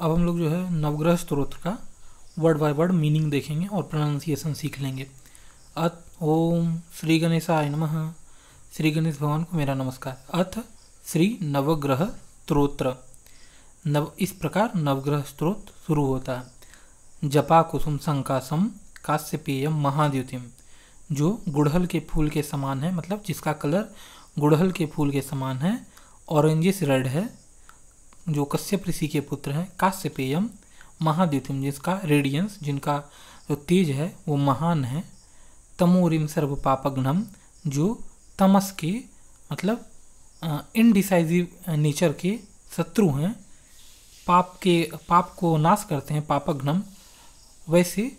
अब हम लोग जो है नवग्रह स्त्रोत्र का वर्ड बाय वर्ड मीनिंग देखेंगे और प्रोनाउंसिएशन सीख लेंगे अत ओम श्री गणेशाय नम श्री गणेश भगवान को मेरा नमस्कार अथ श्री नवग्रह स्त्रोत्र नव इस प्रकार नवग्रह स्त्रोत शुरू होता है जपा कुसुम संकासम काश्यपेयम महाद्युतिम जो गुड़हल के फूल के समान है मतलब जिसका कलर गुड़हल के फूल के समान है ऑरेंजिस रेड है जो कश्यप ऋषि के पुत्र हैं काश्यपेयम महाद्युतिम जिसका रेडियंस जिनका जो तेज है वो महान है तमोरिम सर्व पापघ्नम जो तमस के मतलब इनडिसाइजिव नेचर के शत्रु हैं पाप के पाप को नाश करते हैं पापघ्नम वैसे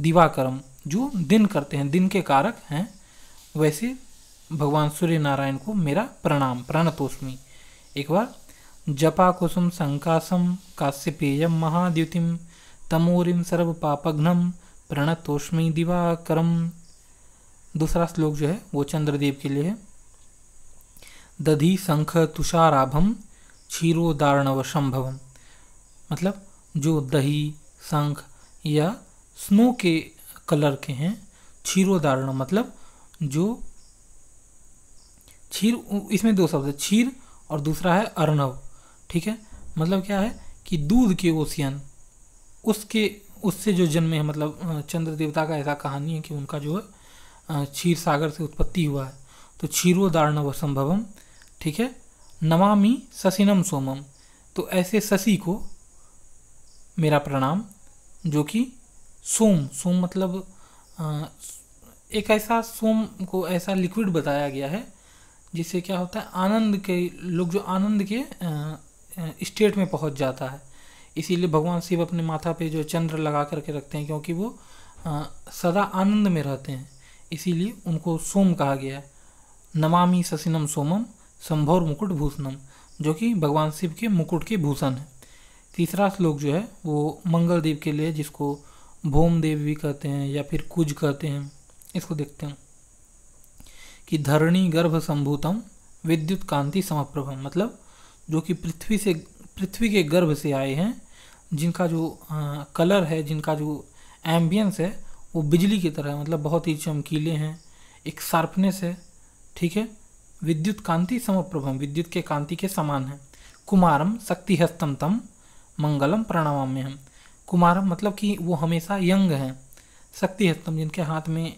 दिवाकरम जो दिन करते हैं दिन के कारक हैं वैसे भगवान सूर्य नारायण को मेरा प्रणाम प्रणतोष्मी एक बार जपाकुसुम संकासम काश्यपेय महाद्युतिम तमोरिम सर्व पापघ्नम प्रणतोष्मी दिवाकरम दूसरा श्लोक जो है वो चंद्रदेव के लिए है दधि शंख तुषाराभम क्षीरोदारणव संभवम मतलब जो दही शंख या स्नो के कलर के हैं क्षीरोदारण मतलब जो क्षीर इसमें दो शब्द है क्षीर और दूसरा है अर्णव ठीक है मतलब क्या है कि दूध के ओसियन उसके उससे जो जन्मे हैं मतलब चंद्र देवता का ऐसा कहानी है कि उनका जो है क्षीर सागर से उत्पत्ति हुआ है तो क्षीरो दारणव संभवम ठीक है नमामि ससिनम सोमम तो ऐसे शशि को मेरा प्रणाम जो कि सोम सोम मतलब एक ऐसा सोम को ऐसा लिक्विड बताया गया है जिससे क्या होता है आनंद के लोग जो आनंद के स्टेट में पहुंच जाता है इसीलिए भगवान शिव अपने माथा पे जो चंद्र लगा करके रखते हैं क्योंकि वो आ, सदा आनंद में रहते हैं इसीलिए उनको सोम कहा गया है नमामि ससिनम सोमम संभोर मुकुट भूषणम जो कि भगवान शिव के मुकुट के भूषण है तीसरा श्लोक जो है वो मंगलदेव के लिए जिसको भोम देव भी कहते हैं या फिर कुज कहते हैं इसको देखते हैं कि धरणी गर्भ संभूतम विद्युत कांति समप्रभम मतलब जो कि पृथ्वी से पृथ्वी के गर्भ से आए हैं जिनका जो आ, कलर है जिनका जो एम्बियंस है वो बिजली की तरह है मतलब बहुत ही चमकीले हैं एक शार्पनेस है ठीक है विद्युत कांति समप्रभम विद्युत के कांति के समान है कुमारम शक्ति हस्तम तम मंगलम प्रणवाम्य हम कुमारम मतलब कि वो हमेशा यंग हैं शक्ति हस्तम जिनके हाथ में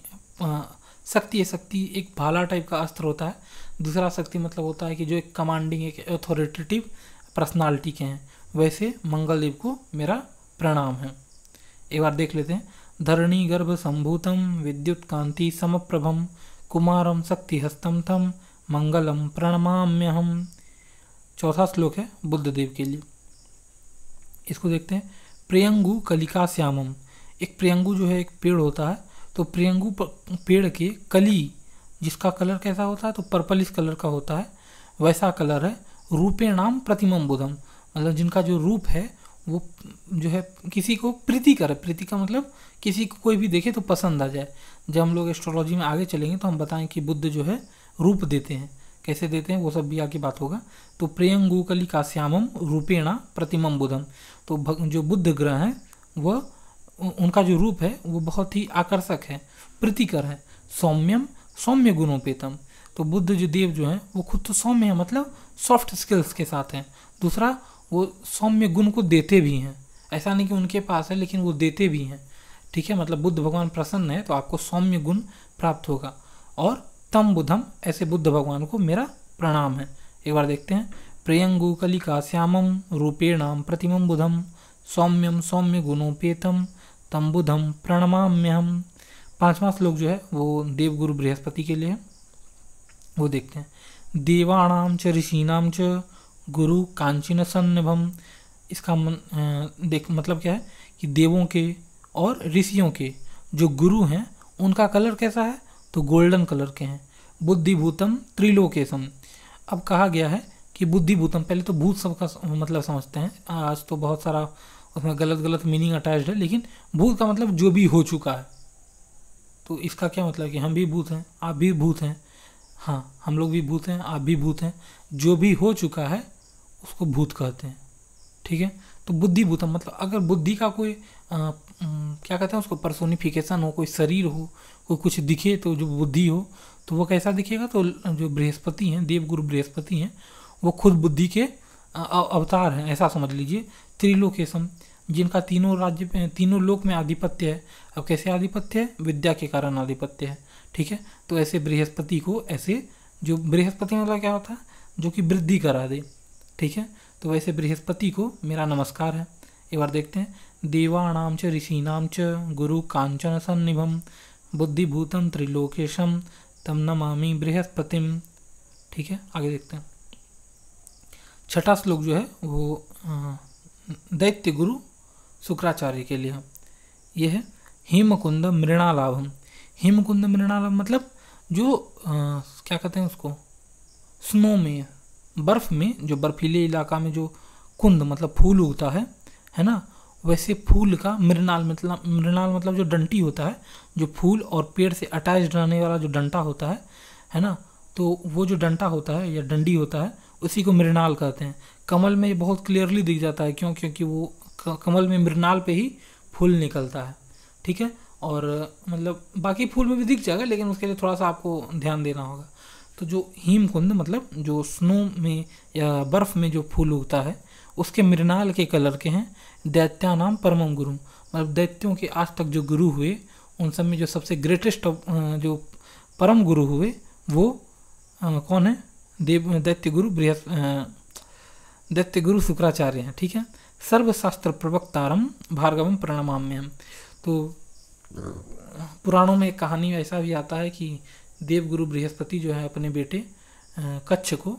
शक्ति है शक्ति एक भाला टाइप का अस्त्र होता है दूसरा शक्ति मतलब होता है कि जो एक कमांडिंग एक अथॉरिटेटिव पर्सनालिटी के हैं वैसे मंगलदेव को मेरा प्रणाम है एक बार देख लेते हैं धरणी गर्भ संभूतम विद्युत कांति समप्रभम कुमारम शक्ति हस्तम थम मंगलम प्रणमाम्यहम चौथा श्लोक है बुद्धदेव के लिए इसको देखते हैं प्रियंगु कलिका श्यामम एक प्रियंगु जो है एक पेड़ होता है तो प्रियंगू पेड़ के कली जिसका कलर कैसा होता है तो पर्पल इस कलर का होता है वैसा कलर है रूपे नाम प्रतिमम बुधम मतलब जिनका जो रूप है वो जो है किसी को प्रीति करे प्रीति का मतलब किसी को कोई भी देखे तो पसंद आ जाए जब हम लोग एस्ट्रोलॉजी में आगे चलेंगे तो हम बताएं कि बुद्ध जो है रूप देते हैं कैसे देते हैं वो सब भी आगे बात होगा तो प्रियंगुकली काश्यामम रूपेणा प्रतिमम बुधम तो जो बुद्ध ग्रह हैं वह उनका जो रूप है वो बहुत ही आकर्षक है प्रीतिकर है सौम्यम सौम्य गुणोपेतम तो बुद्ध जो देव जो हैं वो खुद तो सौम्य है मतलब सॉफ्ट स्किल्स के साथ हैं दूसरा वो सौम्य गुण को देते भी हैं ऐसा नहीं कि उनके पास है लेकिन वो देते भी हैं ठीक है मतलब बुद्ध भगवान प्रसन्न है तो आपको सौम्य गुण प्राप्त होगा और तम बुद्धम ऐसे बुद्ध भगवान को मेरा प्रणाम है एक बार देखते हैं प्रियंगुकलिका श्यामम रूपेणाम प्रतिमम बुधम सौम्यम सौम्य गुणोपेतम तम्बुधम प्रणमाम्यहम पांचवा श्लोक जो है वो देवगुरु बृहस्पति के लिए वो देखते हैं देवाणाम च ऋषिनाम च गुरु कांचीन सन्निभम इसका मन, देख मतलब क्या है कि देवों के और ऋषियों के जो गुरु हैं उनका कलर कैसा है तो गोल्डन कलर के हैं बुद्धिभूतम त्रिलोकेशम अब कहा गया है कि बुद्धिभूतम पहले तो भूत सबका मतलब समझते हैं आज तो बहुत सारा उसमें गलत गलत मीनिंग अटैच है लेकिन भूत का मतलब जो भी हो चुका है तो इसका क्या मतलब कि हम भी भूत हैं आप भी भूत हैं हाँ हम लोग भी भूत हैं आप भी भूत हैं जो भी हो चुका है उसको भूत कहते हैं ठीक है तो बुद्धि भूतम मतलब अगर बुद्धि का कोई आ, क्या कहते हैं उसको पर्सोनिफिकेशन हो कोई शरीर हो कोई कुछ दिखे तो जो बुद्धि हो तो वो कैसा दिखेगा तो जो बृहस्पति हैं देवगुरु बृहस्पति हैं वो खुद बुद्धि के अवतार हैं ऐसा समझ लीजिए त्रिलोकेशम जिनका तीनों राज्य तीनों लोक में आधिपत्य है अब कैसे आधिपत्य है विद्या के कारण आधिपत्य है ठीक है तो ऐसे बृहस्पति को ऐसे जो बृहस्पति मतलब क्या होता है जो कि वृद्धि करा दे ठीक है तो वैसे बृहस्पति को मेरा नमस्कार है एक बार देखते हैं देवाणाम च ऋषिनाम च गुरु कांचन सन्निभम बुद्धिभूतम त्रिलोकेशम तम नमामि बृहस्पतिम ठीक है आगे देखते हैं छठा श्लोक जो है वो दैत्य गुरु शुक्राचार्य के लिए यह है हेमकुंद मृणालाभम कुंद मृणालाभ मतलब जो आ, क्या कहते हैं उसको स्नो में बर्फ़ में जो बर्फीले इलाका में जो कुंद मतलब फूल होता है है ना वैसे फूल का मृणाल मतलब मृणाल मतलब जो डंटी होता है जो फूल और पेड़ से अटैच रहने वाला जो डंटा होता है है ना तो वो जो डंटा होता है या डंडी होता है उसी को मृणाल कहते हैं कमल में बहुत क्लियरली दिख जाता है क्यों क्योंकि वो कमल में मृणाल पे ही फूल निकलता है ठीक है और मतलब बाकी फूल में भी दिख जाएगा लेकिन उसके लिए थोड़ा सा आपको ध्यान देना होगा तो जो हिमकुंद मतलब जो स्नो में या बर्फ़ में जो फूल उगता है उसके मृणाल के कलर के हैं दैत्या नाम परमम गुरु मतलब दैत्यों के आज तक जो गुरु हुए उन सब में जो सबसे ग्रेटेस्ट जो परम गुरु हुए वो कौन है देव दैत्य गुरु बृहस् दैत्य गुरु शुक्राचार्य हैं ठीक है सर्वशास्त्र प्रवक्तारम भार्गवम प्रणमाम्यम तो पुराणों में एक कहानी ऐसा भी आता है कि देवगुरु बृहस्पति जो है अपने बेटे कच्छ को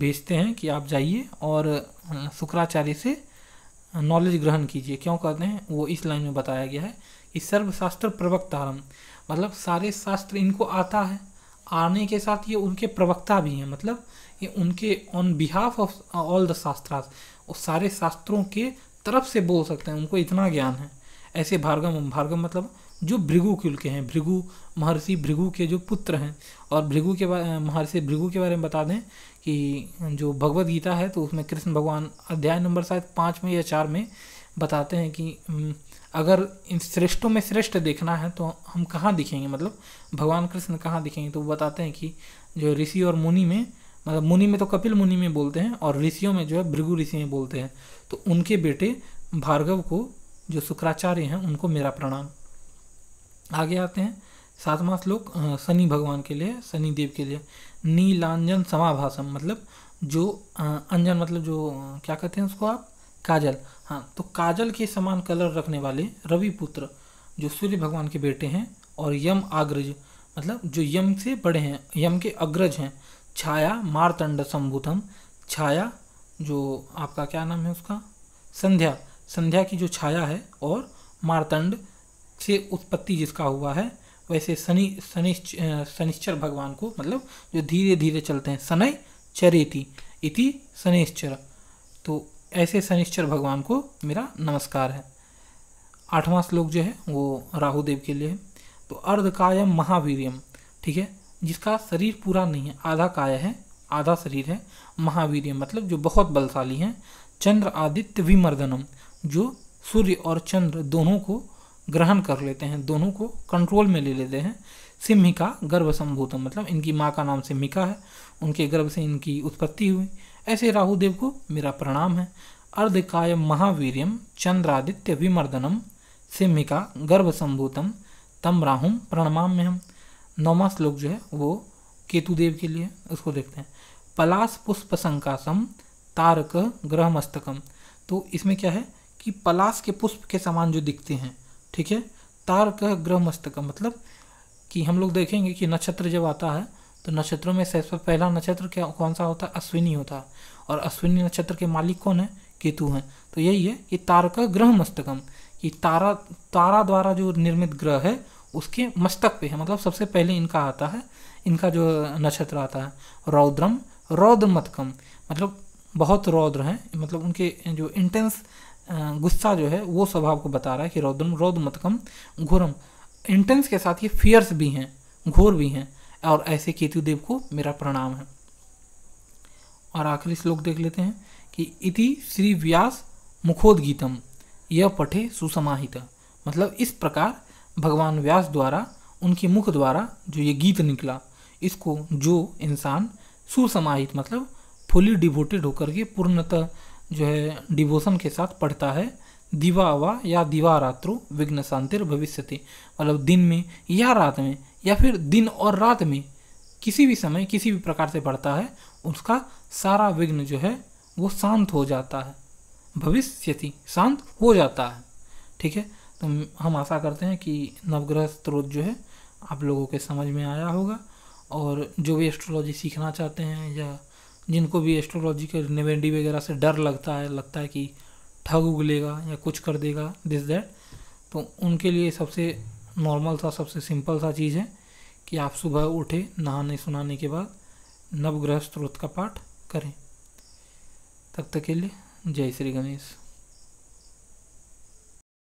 भेजते हैं कि आप जाइए और शुक्राचार्य से नॉलेज ग्रहण कीजिए क्यों कहते हैं वो इस लाइन में बताया गया है कि सर्वशास्त्र प्रवक्तारम मतलब सारे शास्त्र इनको आता है आने के साथ ये उनके प्रवक्ता भी हैं मतलब ये उनके on behalf of all the शास्त्रास और सारे शास्त्रों के तरफ से बोल सकते हैं उनको इतना ज्ञान है ऐसे भार्गव भार्गव मतलब जो भृगु कुल के हैं भृगु महर्षि भृगु के जो पुत्र हैं और भृगु के महर्षि भृगु के बारे में बता दें कि जो भगवत गीता है तो उसमें कृष्ण भगवान अध्याय नंबर शायद पाँच में या चार में बताते हैं कि हम्म, अगर इन श्रेष्ठों में श्रेष्ठ देखना है तो हम कहाँ दिखेंगे मतलब भगवान कृष्ण कहाँ दिखेंगे तो वो बताते हैं कि जो ऋषि और मुनि में मतलब मुनि में तो कपिल मुनि में बोलते हैं और ऋषियों में जो है भृगु ऋषि में बोलते हैं तो उनके बेटे भार्गव को जो शुक्राचार्य हैं उनको मेरा प्रणाम आगे आते हैं सातवां श्लोक शनि भगवान के लिए शनि देव के लिए नीलांजन समाभाषम मतलब जो अंजन मतलब जो क्या कहते हैं उसको आप काजल हाँ तो काजल के समान कलर रखने वाले रविपुत्र जो सूर्य भगवान के बेटे हैं और यम आग्रज मतलब जो यम से बड़े हैं यम के अग्रज हैं छाया मारतंड संभूतम छाया जो आपका क्या नाम है उसका संध्या संध्या की जो छाया है और मारतंड से उत्पत्ति जिसका हुआ है वैसे शनि शनि शनिश्चर भगवान को मतलब जो धीरे धीरे चलते हैं शनय चरेती इति शनिश्चर तो ऐसे शनिश्चर भगवान को मेरा नमस्कार है आठवां श्लोक जो है वो राहु देव के लिए है तो अर्धकायम महावीरियम ठीक है जिसका शरीर पूरा नहीं है आधा काय है आधा शरीर है महावीरियम मतलब जो बहुत बलशाली हैं चंद्र आदित्य विमर्दनम जो सूर्य और चंद्र दोनों को ग्रहण कर लेते हैं दोनों को कंट्रोल में ले लेते हैं सिम्हिका गर्भ संभूतम मतलब इनकी माँ का नाम सिम्हिका है उनके गर्भ से इनकी उत्पत्ति हुई ऐसे राहुदेव को मेरा प्रणाम है अर्धकाय महावीरियम चंद्रादित्य विमर्दनम गर्भ गर्भसंभूतम तम राहुम प्रणमाम में हम नौमा श्लोक जो है वो केतुदेव के लिए उसको देखते हैं पलास पुष्प संकासम तारक ग्रह मस्तकम तो इसमें क्या है कि पलास के पुष्प के समान जो दिखते हैं ठीक है तारक ग्रह मस्तकम मतलब कि हम लोग देखेंगे कि नक्षत्र जब आता है तो नक्षत्रों में सबसे पहला नक्षत्र क्या कौन सा होता है अश्विनी होता और अश्विनी नक्षत्र के मालिक कौन है केतु हैं तो यही है कि तारक ग्रह मस्तकम कि तारा तारा द्वारा जो निर्मित ग्रह है उसके मस्तक पे है मतलब सबसे पहले इनका आता है इनका जो नक्षत्र आता है रौद्रम रौद्र मतकम मतलब बहुत रौद्र हैं मतलब उनके जो इंटेंस गुस्सा जो है वो स्वभाव को बता रहा है कि रौद्रम रौद्र मतकम घोरम इंटेंस के साथ ये फियर्स भी हैं घोर भी हैं और ऐसे केतुदेव को मेरा प्रणाम है और आखिरी श्लोक देख लेते हैं कि इति श्री व्यास मुखोदगीतम यह पठे सुसमाहित मतलब इस प्रकार भगवान व्यास द्वारा उनके मुख द्वारा जो ये गीत निकला इसको जो इंसान सुसमाहित मतलब फुली डिवोटेड होकर के पूर्णतः जो है डिवोशन के साथ पढ़ता है दिवा वा या दिवा रात्रो विघ्न शांतिर भविष्य मतलब दिन में या रात में या फिर दिन और रात में किसी भी समय किसी भी प्रकार से बढ़ता है उसका सारा विघ्न जो है वो शांत हो जाता है भविष्य शांत हो जाता है ठीक है तो हम आशा करते हैं कि नवग्रह स्रोत जो है आप लोगों के समझ में आया होगा और जो भी एस्ट्रोलॉजी सीखना चाहते हैं या जिनको भी एस्ट्रोलॉजी के निवेंडी वगैरह से डर लगता है लगता है कि ठग उगलेगा या कुछ कर देगा दिस दैट तो उनके लिए सबसे नॉर्मल सा सबसे सिंपल सा चीज़ है कि आप सुबह उठे नहाने सुनाने के बाद नवग्रह स्त्रोत का पाठ करें तब तक के लिए जय श्री गणेश